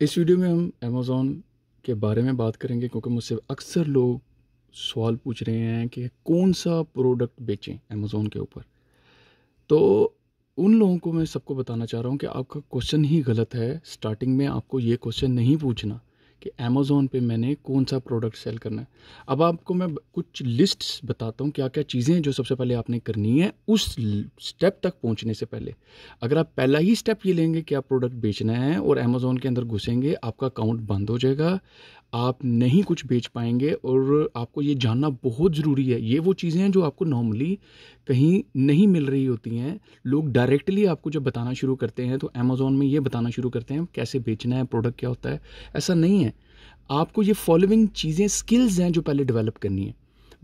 इस वीडियो में हम अमेज़ोन के बारे में बात करेंगे क्योंकि मुझसे अक्सर लोग सवाल पूछ रहे हैं कि कौन सा प्रोडक्ट बेचें अमेज़ोन के ऊपर तो उन लोगों को मैं सबको बताना चाह रहा हूँ कि आपका क्वेश्चन ही गलत है स्टार्टिंग में आपको ये क्वेश्चन नहीं पूछना कि अमेज़ोन पे मैंने कौन सा प्रोडक्ट सेल करना है अब आपको मैं कुछ लिस्ट्स बताता हूँ क्या क्या चीज़ें हैं जो सबसे पहले आपने करनी है उस स्टेप तक पहुँचने से पहले अगर आप पहला ही स्टेप ये लेंगे कि आप प्रोडक्ट बेचना है और अमेज़ोन के अंदर घुसेंगे आपका अकाउंट बंद हो जाएगा आप नहीं कुछ बेच पाएंगे और आपको ये जानना बहुत ज़रूरी है ये वो चीज़ें हैं जो आपको नॉर्मली कहीं नहीं मिल रही होती हैं लोग डायरेक्टली आपको जब बताना शुरू करते हैं तो अमेज़ोन में ये बताना शुरू करते हैं कैसे बेचना है प्रोडक्ट क्या होता है ऐसा नहीं है आपको ये फॉलोइंग चीज़ें स्किल्स हैं जो पहले डेवलप करनी है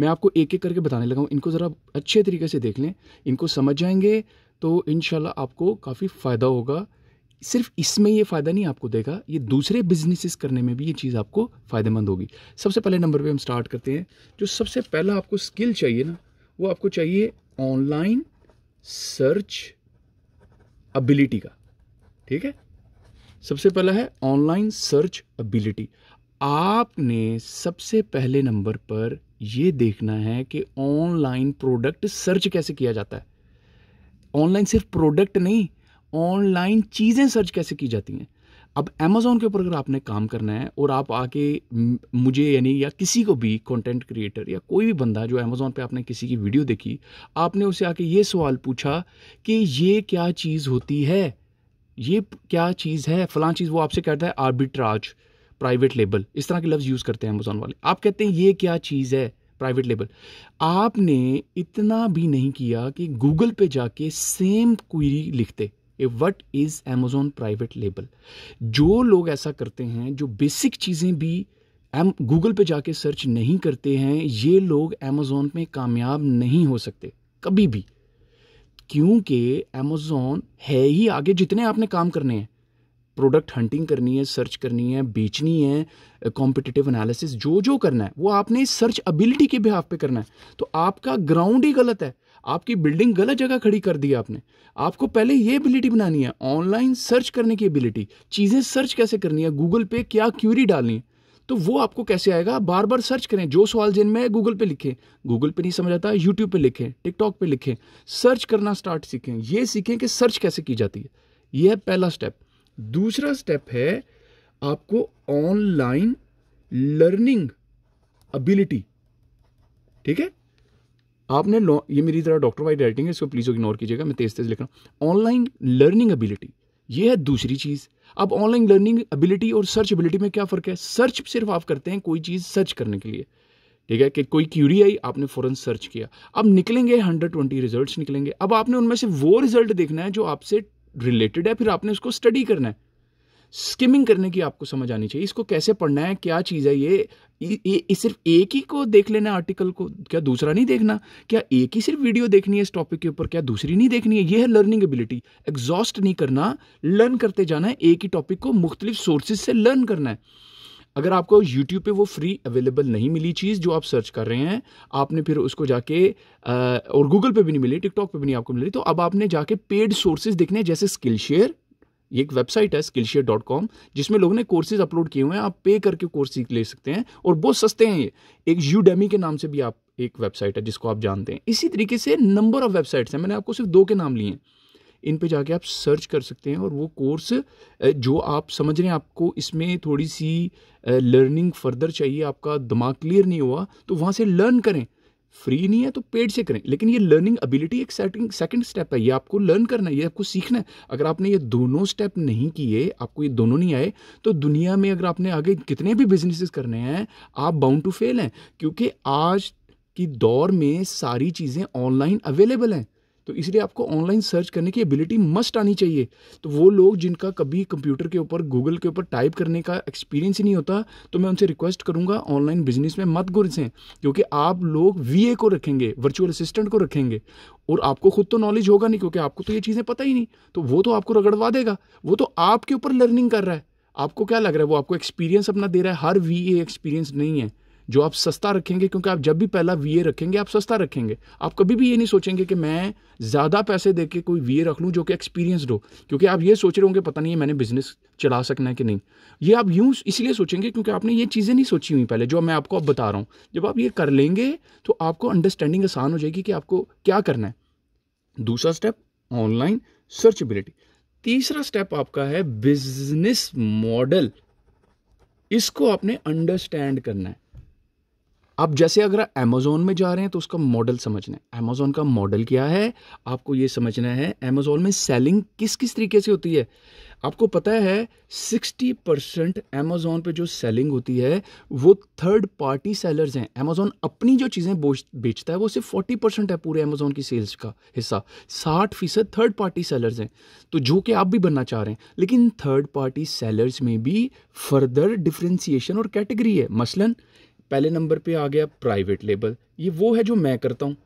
मैं आपको एक एक करके बताने लगा हूँ इनको ज़रा अच्छे तरीके से देख लें इनको समझ जाएंगे तो इन आपको काफ़ी फ़ायदा होगा सिर्फ इसमें ये फ़ायदा नहीं आपको देगा ये दूसरे बिजनेसेस करने में भी ये चीज़ आपको फ़ायदेमंद होगी सबसे पहले नंबर पे हम स्टार्ट करते हैं जो सबसे पहला आपको स्किल चाहिए ना वो आपको चाहिए ऑनलाइन सर्च एबिलिटी का ठीक है सबसे पहला है ऑनलाइन सर्च एबिलिटी आपने सबसे पहले नंबर पर यह देखना है कि ऑनलाइन प्रोडक्ट सर्च कैसे किया जाता है ऑनलाइन सिर्फ प्रोडक्ट नहीं ऑनलाइन चीज़ें सर्च कैसे की जाती हैं अब अमेज़ोन के ऊपर अगर आपने काम करना है और आप आके मुझे यानी या किसी को भी कंटेंट क्रिएटर या कोई भी बंदा जो अमेज़ोन पे आपने किसी की वीडियो देखी आपने उसे आके ये सवाल पूछा कि ये क्या चीज़ होती है ये क्या चीज़ है फलां चीज़ वो आपसे कहता है आर्बिट्राज प्राइवेट लेबल इस तरह के लफ्ज़ यूज़ करते हैं अमेज़ोन वाले आप कहते हैं ये क्या चीज़ है प्राइवेट लेबल आपने इतना भी नहीं किया कि गूगल पे जाके सेम क्वेरी लिखते what is Amazon private label जो लोग ऐसा करते हैं जो बेसिक चीज़ें भी एम गूगल पे जाके सर्च नहीं करते हैं ये लोग एमेज़ोन में कामयाब नहीं हो सकते कभी भी क्योंकि एमेजोन है ही आगे जितने आपने काम करने हैं प्रोडक्ट हंटिंग करनी है सर्च करनी है बेचनी है कॉम्पिटिटिव एनालिसिस जो जो करना है वो आपने सर्च एबिलिटी के बिहाफ पे करना है तो आपका ग्राउंड ही गलत है आपकी बिल्डिंग गलत जगह खड़ी कर दी आपने आपको पहले ये एबिलिटी बनानी है ऑनलाइन सर्च करने की एबिलिटी चीज़ें सर्च कैसे करनी है गूगल पे क्या क्यूरी डालनी है तो वो आपको कैसे आएगा बार बार सर्च करें जो सवाल में गूगल पे लिखें गूगल पे नहीं समझ आता यूट्यूब पे लिखें टिकटॉक पे लिखें सर्च करना स्टार्ट सीखें ये सीखें कि सर्च कैसे की जाती है ये है पहला स्टेप दूसरा स्टेप है आपको ऑनलाइन लर्निंग एबिलिटी ठीक है आपने ये मेरी तरह डॉक्टर वाइड राइटिंग है इसको प्लीज़ इग्नोर कीजिएगा मैं तेज तेज लिख रहा हूँ ऑनलाइन लर्निंग एबिलिटी ये है दूसरी चीज़ अब ऑनलाइन लर्निंग एबिलिटी और सर्च एबिलिटी में क्या फ़र्क है सर्च सिर्फ आप करते हैं कोई चीज़ सर्च करने के लिए ठीक है कि कोई क्यूरी आई आपने फ़ौरन सर्च किया अब निकलेंगे हंड्रेड ट्वेंटी रिजल्ट निकलेंगे अब आपने उनमें से वो रिजल्ट देखना है जो आपसे रिलेटेड है फिर आपने उसको स्टडी करना है स्किमिंग करने की आपको समझ आनी चाहिए इसको कैसे पढ़ना है क्या चीज़ है ये ये सिर्फ एक ही को देख लेना आर्टिकल को क्या दूसरा नहीं देखना क्या एक ही सिर्फ वीडियो देखनी है इस टॉपिक के ऊपर क्या दूसरी नहीं देखनी है ये है लर्निंग एबिलिटी एग्जॉस्ट नहीं करना लर्न करते जाना है एक ही टॉपिक को मुख्तलिफ सोर्सेज से लर्न करना है अगर आपको यूट्यूब पे वो फ्री अवेलेबल नहीं मिली चीज़ जो आप सर्च कर रहे हैं आपने फिर उसको जाके और गूगल पे भी नहीं मिली टिकटॉक पे भी नहीं आपको मिली तो अब आपने जाके पेड सोर्सेज देखने जैसे स्किल शेयर ये एक वेबसाइट है स्किल डॉट कॉम जिसमें लोगों ने कोर्सेज अपलोड किए हुए हैं आप पे करके कोर्स ले सकते हैं और बहुत सस्ते हैं ये एक यूडेमी के नाम से भी आप एक वेबसाइट है जिसको आप जानते हैं इसी तरीके से नंबर ऑफ वेबसाइट्स हैं मैंने आपको सिर्फ दो के नाम लिए हैं इन पे जाके आप सर्च कर सकते हैं और वो कोर्स जो आप समझ रहे हैं आपको इसमें थोड़ी सी लर्निंग फर्दर चाहिए आपका दिमाग क्लियर नहीं हुआ तो वहाँ से लर्न करें फ्री नहीं है तो पेड से करें लेकिन ये लर्निंग एबिलिटी एक सेकंड स्टेप है ये आपको लर्न करना है ये आपको सीखना है अगर आपने ये दोनों स्टेप नहीं किए आपको ये दोनों नहीं आए तो दुनिया में अगर आपने आगे कितने भी बिजनेसेस करने हैं आप बाउंड टू फेल हैं क्योंकि आज की दौर में सारी चीज़ें ऑनलाइन अवेलेबल हैं तो इसलिए आपको ऑनलाइन सर्च करने की एबिलिटी मस्ट आनी चाहिए तो वो लोग जिनका कभी कंप्यूटर के ऊपर गूगल के ऊपर टाइप करने का एक्सपीरियंस ही नहीं होता तो मैं उनसे रिक्वेस्ट करूँगा ऑनलाइन बिजनेस में मत घुसें क्योंकि आप लोग वी को रखेंगे वर्चुअल असिस्टेंट को रखेंगे और आपको खुद तो नॉलेज होगा नहीं क्योंकि आपको तो ये चीज़ें पता ही नहीं तो वो तो आपको रगड़वा देगा वो तो आपके ऊपर लर्निंग कर रहा है आपको क्या लग रहा है वो आपको एक्सपीरियंस अपना दे रहा है हर वी एक्सपीरियंस नहीं है जो आप सस्ता रखेंगे क्योंकि आप जब भी पहला वीए रखेंगे आप सस्ता रखेंगे आप कभी भी ये नहीं सोचेंगे कि मैं ज़्यादा पैसे दे के कोई वीए रख लूँ जो कि एक्सपीरियंसड हो क्योंकि आप ये सोच रहे होंगे पता नहीं है मैंने बिजनेस चला सकना है कि नहीं ये आप यूँ इसलिए सोचेंगे क्योंकि आपने ये चीज़ें नहीं सोची हुई पहले जो मैं आपको अब बता रहा हूँ जब आप ये कर लेंगे तो आपको अंडरस्टैंडिंग आसान हो जाएगी कि आपको क्या करना है दूसरा स्टेप ऑनलाइन सर्चबिलिटी तीसरा स्टेप आपका है बिजनेस मॉडल इसको आपने अंडरस्टैंड करना है आप जैसे अगर अमेज़ोन में जा रहे हैं तो उसका मॉडल समझना है अमेज़ोन का मॉडल क्या है आपको ये समझना है अमेज़ोन में सेलिंग किस किस तरीके से होती है आपको पता है 60 परसेंट अमेज़ोन पर जो सेलिंग होती है वो थर्ड पार्टी सेलर्स हैं अमेज़ोन अपनी जो चीज़ें बेचता है वो सिर्फ 40 परसेंट है पूरे अमेज़ोन की सेल्स का हिस्सा 60 फीसद थर्ड पार्टी सेलर्स हैं तो जो कि आप भी बनना चाह रहे हैं लेकिन थर्ड पार्टी सेलर्स में भी फर्दर डिफ्रेंसीशन और कैटेगरी है मसलन पहले नंबर पे आ गया प्राइवेट लेबल ये वो है जो मैं करता हूँ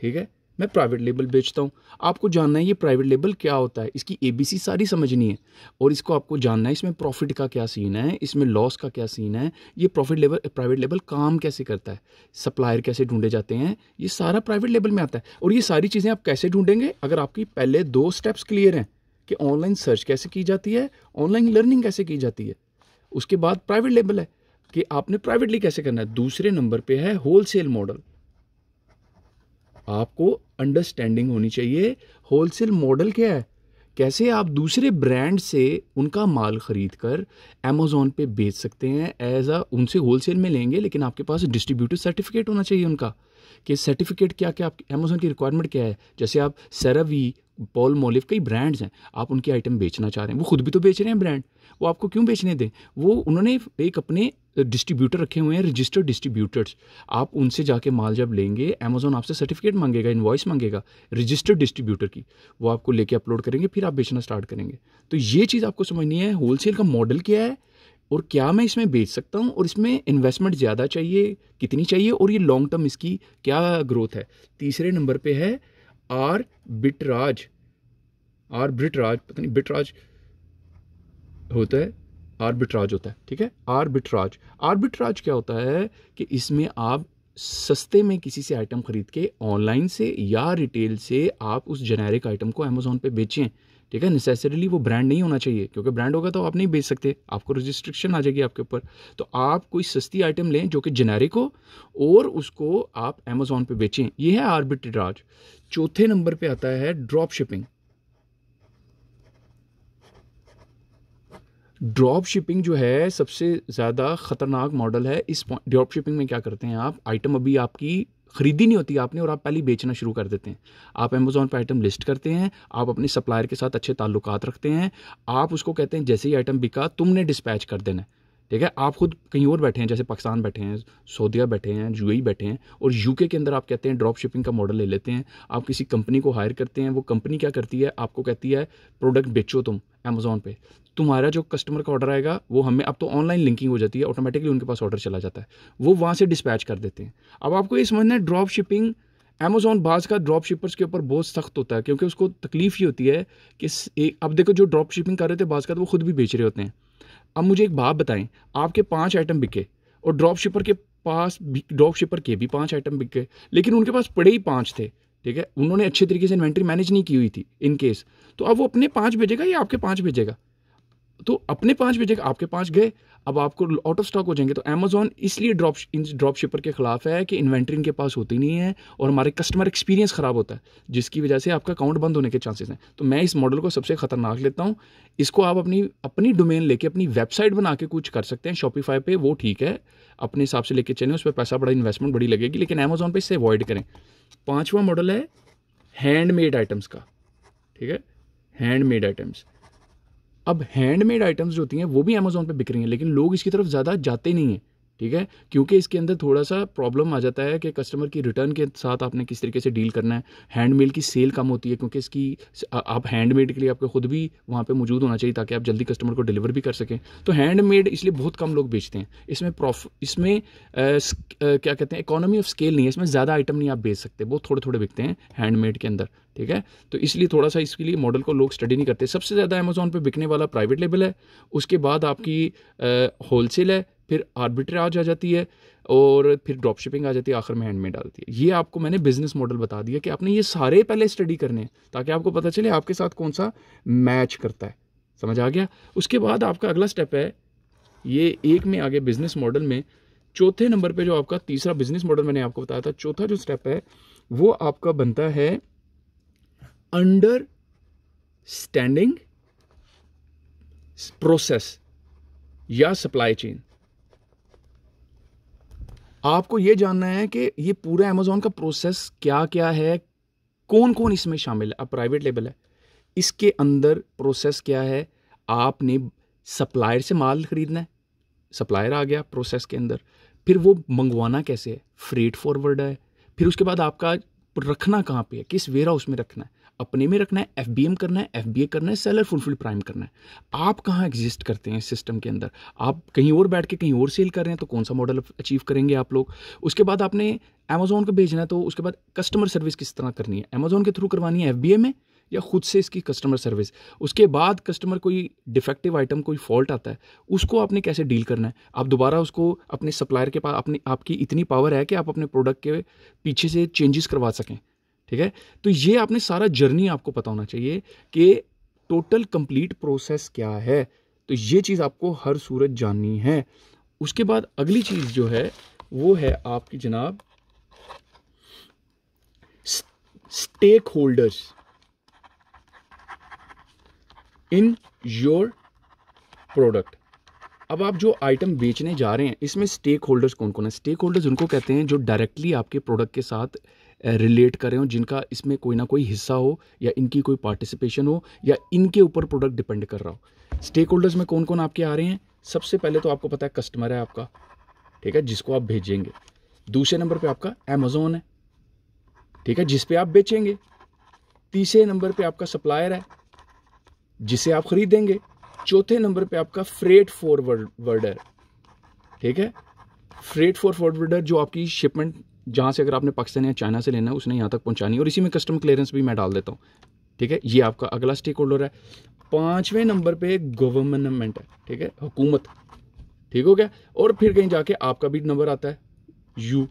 ठीक है मैं प्राइवेट लेबल बेचता हूँ आपको जानना है ये प्राइवेट लेबल क्या होता है इसकी एबीसी सारी समझनी है और इसको आपको जानना है इसमें प्रॉफिट का क्या सीन है इसमें लॉस का क्या सीन है ये प्रॉफिट लेबल प्राइवेट लेबल काम कैसे करता है सप्लायर कैसे ढूंढे जाते हैं ये सारा प्राइवेट लेबल में आता है और ये सारी चीज़ें आप कैसे ढूंढेंगे अगर आपकी पहले दो स्टेप्स क्लियर हैं कि ऑनलाइन सर्च कैसे की जाती है ऑनलाइन लर्निंग कैसे की जाती है उसके बाद प्राइवेट लेबल है कि आपने प्राइवेटली कैसे करना है दूसरे नंबर पे है होलसेल मॉडल आपको अंडरस्टैंडिंग होनी चाहिए होलसेल मॉडल क्या है कैसे आप दूसरे ब्रांड से उनका माल खरीद कर अमेजोन पे बेच सकते हैं एज आ उनसे होलसेल में लेंगे लेकिन आपके पास डिस्ट्रीब्यूटर सर्टिफिकेट होना चाहिए उनका कि सर्टिफिकेट क्या क्या आप अमेजोन की रिक्वायरमेंट क्या है जैसे आप सेरावी पॉल मोलिव कई ब्रांड्स हैं आप उनके आइटम बेचना चाह रहे हैं वो खुद भी तो बेच रहे हैं ब्रांड वो आपको क्यों बेचने दें वो उन्होंने एक अपने डिस्ट्रीब्यूटर रखे हुए हैं रजिस्टर्ड डिस्ट्रीब्यूटर्स आप उनसे जाके माल जब लेंगे अमेजोन आपसे सर्टिफिकेट मांगेगा इन्वॉइस मांगेगा रजिस्टर्ड डिस्ट्रीब्यूटर की वो आपको लेके अपलोड करेंगे फिर आप बेचना स्टार्ट करेंगे तो ये चीज़ आपको समझनी है होलसेल का मॉडल क्या है और क्या मैं इसमें बेच सकता हूँ और इसमें इन्वेस्टमेंट ज़्यादा चाहिए कितनी चाहिए और ये लॉन्ग टर्म इसकी क्या ग्रोथ है तीसरे नंबर पे है आर बिटराज आर ब्रिटराज पता नहीं बिटराज होता है आर्बिट्राज होता है ठीक है आर्बिट्राज आर्बिट्राज क्या होता है कि इसमें आप सस्ते में किसी से आइटम खरीद के ऑनलाइन से या रिटेल से आप उस जेनेरिक आइटम को अमेजोन पे बेचें ठीक है नेसेसरीली वो ब्रांड नहीं होना चाहिए क्योंकि ब्रांड होगा तो आप नहीं बेच सकते आपको रजिस्ट्रिक्शन आ जाएगी आपके ऊपर तो आप कोई सस्ती आइटम लें जो कि जेनेरिक हो और उसको आप अमेजोन पे बेचें ये है आर्बिट्राज चौथे नंबर पे आता है ड्रॉप शिपिंग ड्रॉप शिपिंग जो है सबसे ज़्यादा ख़तरनाक मॉडल है इस ड्रॉप शिपिंग में क्या करते हैं आप आइटम अभी आपकी खरीदी नहीं होती आपने और आप पहले बेचना शुरू कर देते हैं आप अमेज़ोन पर आइटम लिस्ट करते हैं आप अपने सप्लायर के साथ अच्छे ताल्लुकात रखते हैं आप उसको कहते हैं जैसे ही आइटम बिका तुमने डिस्पैच कर देना है ठीक है आप खुद कहीं और बैठे हैं जैसे पाकिस्तान बैठे हैं सऊदीया बैठे हैं यू बैठे हैं और यूके के अंदर आप कहते हैं ड्रॉप शिपिंग का मॉडल ले लेते हैं आप किसी कंपनी को हायर करते हैं वो कंपनी क्या करती है आपको कहती है प्रोडक्ट बेचो तुम अमेज़ोन पे तुम्हारा जो कस्टमर का ऑर्डर आएगा वो हमें अब तो ऑनलाइन लिंकिंग हो जाती है ऑटोमेटिकली उनके पास ऑर्डर चला जाता है वो वहाँ से डिस्पैच कर देते हैं अब आपको ये समझना है ड्रॉप शिपिंग अमेजोन बाज का ड्रॉप शिपर्स के ऊपर बहुत सख्त होता है क्योंकि उसको तकलीफ ही होती है कि अब देखो जो ड्रॉप शिपिंग कर रहे थे बाज का तो वो खुद भी बेच रहे होते हैं अब मुझे एक बात बताएं आपके पाँच आइटम बिके और ड्रॉप शिपर के पास भी ड्रॉप शिपर के भी पाँच आइटम बिके लेकिन उनके पास पड़े ही पाँच थे ठीक है उन्होंने अच्छे तरीके से इन्वेंट्री मैनेज नहीं की हुई थी इन केस तो अब वो अपने पाँच भेजेगा या आपके पाँच भेजेगा तो अपने पाँच बजे आपके पाँच गए अब आपको आउट ऑफ स्टॉक हो जाएंगे तो अमेजोन इसलिए ड्रॉप ड्रॉप शिपर के खिलाफ है कि इन्वेंट्री इनके पास होती नहीं है और हमारे कस्टमर एक्सपीरियंस ख़राब होता है जिसकी वजह से आपका अकाउंट बंद होने के चांसेस हैं तो मैं इस मॉडल को सबसे खतरनाक लेता हूँ इसको आप अपनी अपनी डोमेन लेके अपनी वेबसाइट बना के कुछ कर सकते हैं शॉपीफाई पर वो ठीक है अपने हिसाब से लेके चलें उस पर पैसा बड़ा इन्वेस्टमेंट बड़ी लगेगी लेकिन अमेजोन पर इससे अवॉइड करें पाँचवा मॉडल है हैंडमेड आइटम्स का ठीक है हैंडमेड आइटम्स अब हैंडमेड आइटम्स जो होती हैं वो भी अमेजोन पर बिक रही हैं लेकिन लोग इसकी तरफ ज़्यादा जाते नहीं हैं ठीक है क्योंकि इसके अंदर थोड़ा सा प्रॉब्लम आ जाता है कि कस्टमर की रिटर्न के साथ आपने किस तरीके से डील करना है हैंडमेल की सेल कम होती है क्योंकि इसकी आप हैंडमेड के लिए आपको खुद भी वहाँ पे मौजूद होना चाहिए ताकि आप जल्दी कस्टमर को डिलीवर भी कर सकें तो हैंडमेड इसलिए बहुत कम लोग बेचते हैं इसमें प्रॉफ इसमें आ, क्या कहते हैं इकोनॉमी ऑफ स्केल नहीं है इसमें ज़्यादा आइटम नहीं आप बेच सकते बहुत थोड़े थोड़े बिकते हैं हैंडमेड के अंदर ठीक है तो इसलिए थोड़ा सा इसके लिए मॉडल को लोग स्टडी नहीं करते सबसे ज़्यादा अमेजोन पर बिकने वाला प्राइवेट लेबल है उसके बाद आपकी होलसेल है फिर आर्बिट्राज आ जाती है और फिर ड्रॉप शिपिंग आ जाती है आखिर में हैंड में डालती है ये आपको मैंने बिजनेस मॉडल बता दिया कि आपने ये सारे पहले स्टडी करने हैं ताकि आपको पता चले आपके साथ कौन सा मैच करता है समझ आ गया उसके बाद आपका अगला स्टेप है ये एक में आगे बिजनेस मॉडल में चौथे नंबर पे जो आपका तीसरा बिजनेस मॉडल मैंने आपको बताया था चौथा जो स्टेप है वो आपका बनता है अंडर स्टैंडिंग प्रोसेस या सप्लाई चेन आपको ये जानना है कि ये पूरा अमेज़ोन का प्रोसेस क्या क्या है कौन कौन इसमें शामिल है अब प्राइवेट लेबल है इसके अंदर प्रोसेस क्या है आपने सप्लायर से माल ख़रीदना है सप्लायर आ गया प्रोसेस के अंदर फिर वो मंगवाना कैसे है फ्रेट फॉरवर्ड है फिर उसके बाद आपका रखना कहाँ पे है किस वेयर हाउस में रखना है अपने में रखना है एफ करना है एफ करना है सेलर फुलफिल प्राइम करना है आप कहाँ एग्जिस्ट करते हैं सिस्टम के अंदर आप कहीं और बैठ के कहीं और सेल कर रहे हैं तो कौन सा मॉडल अचीव करेंगे आप लोग उसके बाद आपने अमेजोन को भेजना है तो उसके बाद कस्टमर सर्विस किस तरह करनी है अमेजोन के थ्रू करवानी है एफ में या खुद से इसकी कस्टमर सर्विस उसके बाद कस्टमर कोई डिफेक्टिव आइटम कोई फॉल्ट आता है उसको आपने कैसे डील करना है आप दोबारा उसको अपने सप्लायर के पास अपने आपकी इतनी पावर है कि आप अपने प्रोडक्ट के पीछे से चेंजेस करवा सकें ठीक है तो ये आपने सारा जर्नी आपको पता होना चाहिए कि टोटल कंप्लीट प्रोसेस क्या है तो ये चीज़ आपको हर सूरत जाननी है उसके बाद अगली चीज़ जो है वो है आपकी जनाब stakeholders in your product अब आप जो आइटम बेचने जा रहे हैं इसमें स्टेक होल्डर्स कौन कौन है स्टेक होल्डर्स उनको कहते हैं जो डायरेक्टली आपके प्रोडक्ट के साथ रिलेट कर रहे हो जिनका इसमें कोई ना कोई हिस्सा हो या इनकी कोई पार्टिसिपेशन हो या इनके ऊपर प्रोडक्ट डिपेंड कर रहा हो स्टेक होल्डर्स में कौन कौन आपके आ रहे हैं सबसे पहले तो आपको पता है कस्टमर है आपका ठीक है जिसको आप भेजेंगे दूसरे नंबर पे आपका अमेजोन है ठीक है जिस पे आप बेचेंगे तीसरे नंबर पे आपका सप्लायर है जिसे आप खरीदेंगे चौथे नंबर पे आपका फ्रेट फॉरवर्डर ठीक है फ्रेट फॉर फॉरवर्डर जो आपकी शिपमेंट जहाँ से अगर आपने पाकिस्तान या चाइना से लेना है उसने यहाँ तक पहुँचानी और इसी में कस्टम क्लियरेंस भी मैं डाल देता हूँ ठीक है ये आपका अगला स्टेक होल्डर है पाँचवें नंबर पर गवर्नमेंट है ठीक है हुकूमत ठीक हो गया और फिर कहीं जाके आपका भी नंबर आता है यू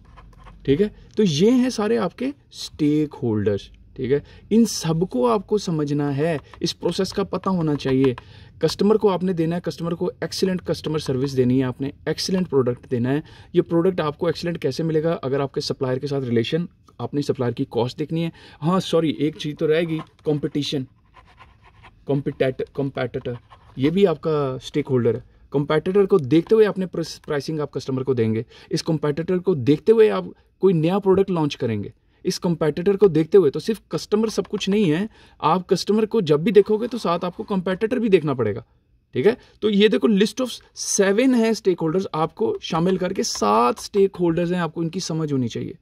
ठीक है तो ये हैं सारे आपके स्टेक होल्डर्स ठीक है इन सब को आपको समझना है इस प्रोसेस का पता होना चाहिए कस्टमर को आपने देना है कस्टमर को एक्सीलेंट कस्टमर सर्विस देनी है आपने एक्सीलेंट प्रोडक्ट देना है ये प्रोडक्ट आपको एक्सीलेंट कैसे मिलेगा अगर आपके सप्लायर के साथ रिलेशन आपने सप्लायर की कॉस्ट देखनी है हाँ सॉरी एक चीज़ तो रहेगी कॉम्पिटिशन कॉम्पिटेट कॉम्पैटेटर ये भी आपका स्टेक होल्डर है कॉम्पैटेटर को देखते हुए आपने प्राइसिंग आप कस्टमर को देंगे इस कॉम्पैटेटर को देखते हुए आप कोई नया प्रोडक्ट लॉन्च करेंगे इस कंपेटिटर को देखते हुए तो सिर्फ कस्टमर सब कुछ नहीं है आप कस्टमर को जब भी देखोगे तो साथ आपको कंपेटिटर भी देखना पड़ेगा ठीक है तो ये देखो लिस्ट ऑफ सेवन है स्टेक होल्डर्स आपको शामिल करके सात स्टेक होल्डर्स हैं आपको इनकी समझ होनी चाहिए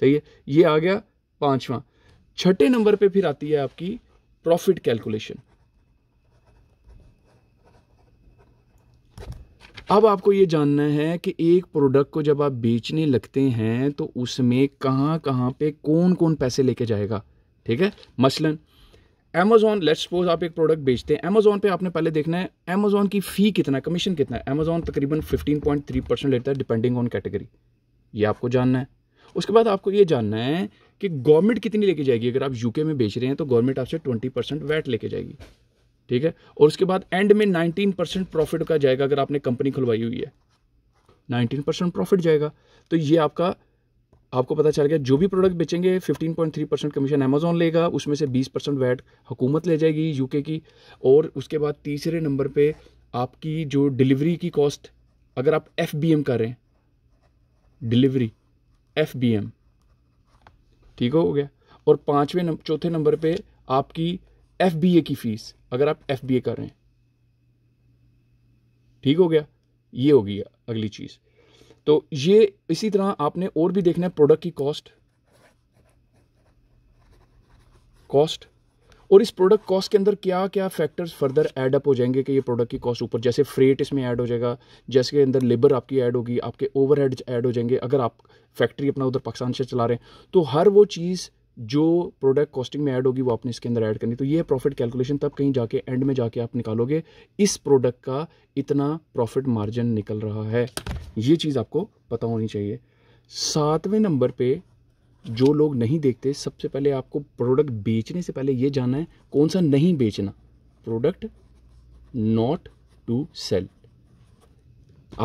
सही है ये आ गया पांचवा छठे नंबर पे फिर आती है आपकी प्रॉफिट कैलकुलेशन अब आपको ये जानना है कि एक प्रोडक्ट को जब आप बेचने लगते हैं तो उसमें कहाँ कहाँ पे कौन कौन पैसे लेके जाएगा ठीक है मसलन अमेजोन लेट्स सपोज आप एक प्रोडक्ट बेचते हैं अमेजोन पे आपने पहले देखना है अमेजोन की फ़ी कितना है कमीशन कितना है अमेजोन तकरीबन 15.3 परसेंट लेता है डिपेंडिंग ऑन कैटेगरी ये आपको जानना है उसके बाद आपको ये जानना है कि गवर्नमेंट कितनी लेके जाएगी अगर आप यूके में बेच रहे हैं तो गवर्नमेंट आपसे 20 परसेंट वैट लेके जाएगी ठीक है और उसके बाद एंड में 19 परसेंट प्रॉफिट का जाएगा अगर आपने कंपनी खुलवाई हुई है 19 परसेंट प्रॉफिट जाएगा तो ये आपका आपको पता चल गया जो भी प्रोडक्ट बेचेंगे 15.3 परसेंट कमीशन अमेजोन लेगा उसमें से 20 परसेंट वैट हुकूमत ले जाएगी यूके की और उसके बाद तीसरे नंबर पर आपकी जो डिलीवरी की कॉस्ट अगर आप एफ बी एम करें डिलीवरी एफ बी एम ठीक हो गया और पाँचवें चौथे नंबर पर आपकी एफ बी ए की फीस अगर आप एफ कर रहे हैं ठीक हो गया ये होगी अगली चीज़ तो ये इसी तरह आपने और भी देखना है प्रोडक्ट की कॉस्ट कॉस्ट और इस प्रोडक्ट कॉस्ट के अंदर क्या क्या फैक्टर्स फर्दर ऐड अप हो जाएंगे कि ये प्रोडक्ट की कॉस्ट ऊपर जैसे फ्रेट इसमें ऐड हो जाएगा जैसे के अंदर लेबर आपकी ऐड होगी आपके ओवर ऐड हो जाएंगे अगर आप फैक्ट्री अपना उधर पाकिस्तान से चला रहे हैं तो हर वो चीज़ जो प्रोडक्ट कॉस्टिंग में ऐड होगी वो आपने इसके अंदर ऐड करनी तो ये प्रॉफिट कैलकुलेशन तब कहीं जाके एंड में जाके आप निकालोगे इस प्रोडक्ट का इतना प्रॉफिट मार्जिन निकल रहा है ये चीज़ आपको पता होनी चाहिए सातवें नंबर पे जो लोग नहीं देखते सबसे पहले आपको प्रोडक्ट बेचने से पहले ये जानना है कौन सा नहीं बेचना प्रोडक्ट नॉट टू सेल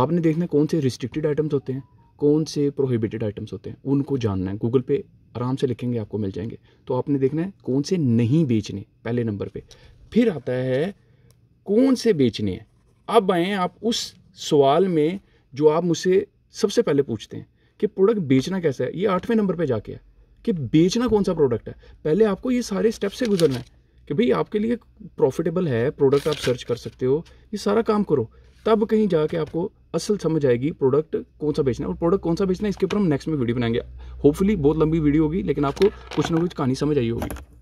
आपने देखना कौन से रिस्ट्रिक्टेड आइटम्स होते हैं कौन से प्रोहिबिटेड आइटम्स होते हैं उनको जानना है गूगल पे आराम से लिखेंगे आपको मिल जाएंगे तो आपने देखना है कौन से नहीं बेचने पहले नंबर पे फिर आता है कौन से बेचने हैं अब आए आप उस सवाल में जो आप मुझसे सबसे पहले पूछते हैं कि प्रोडक्ट बेचना कैसा है ये आठवें नंबर पे जाके है कि बेचना कौन सा प्रोडक्ट है पहले आपको ये सारे स्टेप से गुजरना है कि भाई आपके लिए प्रॉफिटेबल है प्रोडक्ट आप सर्च कर सकते हो ये सारा काम करो तब कहीं जाके आपको असल समझ आएगी प्रोडक्ट कौन सा बेचना है और प्रोडक्ट कौन सा बेचना है इसके ऊपर हम नेक्स्ट में वीडियो बनाएंगे होपफुली बहुत लंबी वीडियो होगी लेकिन आपको कुछ ना कुछ कहानी समझ आई होगी